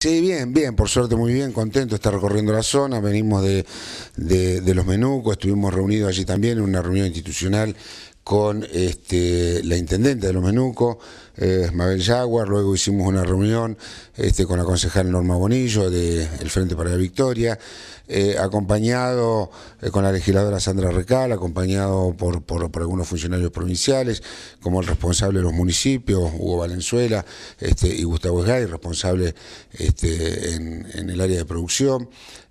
Sí, bien, bien, por suerte muy bien, contento, de estar recorriendo la zona, venimos de, de los Menucos, estuvimos reunidos allí también en una reunión institucional con este, la intendente de los Menucos, eh, Mabel Jaguar, luego hicimos una reunión este, con la concejal Norma Bonillo del Frente para la Victoria, eh, acompañado eh, con la legisladora Sandra Recal, acompañado por, algunos funcionarios provinciales, como el responsable de los municipios, Hugo Valenzuela este, y Gustavo Esgay, responsable este, en el área de producción.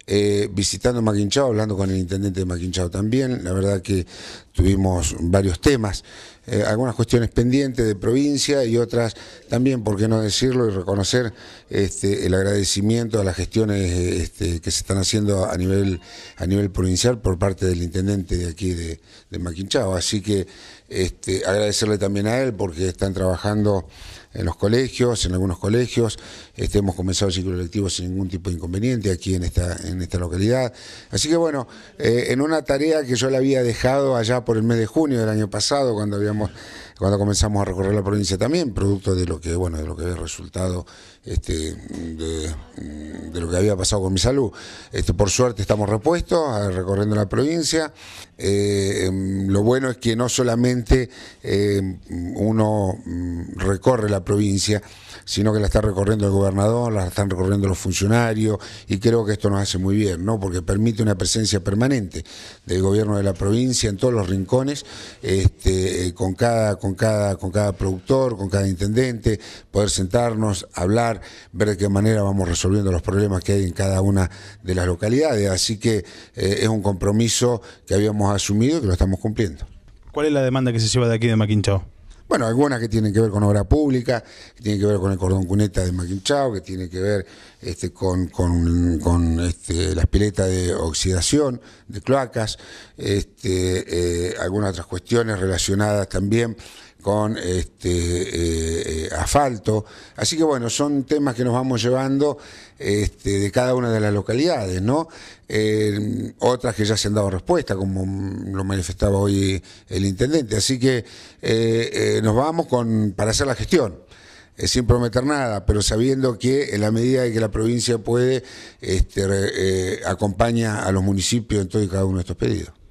Eh, visitando Maquinchao, hablando con el intendente de Maquinchao también. La verdad que tuvimos varios temas, eh, algunas cuestiones pendientes de provincia y otras también, por qué no decirlo, y reconocer este, el agradecimiento a las gestiones este, que se están haciendo a nivel, a nivel provincial por parte del intendente de aquí de, Maquinchao. Así que este, agradecerle también a él porque están trabajando en los colegios, en algunos colegios. Este, hemos comenzado el ciclo electivo sin ningún tipo de inconveniente aquí en esta, en esta localidad. Así que bueno, eh, en una tarea que yo la había dejado allá por el mes de junio del año pasado, cuando habíamos cuando comenzamos a recorrer la provincia también, producto de lo que, bueno, de lo que había resultado, este, de, lo que había pasado con mi salud. Este, por suerte estamos repuestos, eh, recorriendo la provincia. Eh, em, lo bueno es que no solamente eh, uno mm, recorre la provincia, sino que la está recorriendo el gobernador, la están recorriendo los funcionarios, y creo que esto nos hace muy bien, ¿no? Porque permite una presencia permanente del gobierno de la provincia en todos los rincones, este, con cada con cada, con cada productor, con cada intendente, poder sentarnos, hablar, ver de qué manera vamos resolviendo los problemas que hay en cada una de las localidades. Así que eh, es un compromiso que habíamos asumido y que lo estamos cumpliendo. ¿Cuál es la demanda que se lleva de aquí de Maquinchao? Bueno, algunas que tienen que ver con obra pública, que tienen que ver con el cordón cuneta de Maquinchao, que tienen que ver este, con, este, las piletas de oxidación, de cloacas, este, eh, algunas otras cuestiones relacionadas también con este, eh, eh, asfalto. Así que bueno, son temas que nos vamos llevando este, de cada una de las localidades, ¿no? Eh, otras que ya se han dado respuesta, como lo manifestaba hoy el intendente. Así que nos vamos con, para hacer la gestión sin prometer nada, pero sabiendo que en la medida de que la provincia puede, este, acompaña a los municipios en todo y cada uno de estos pedidos.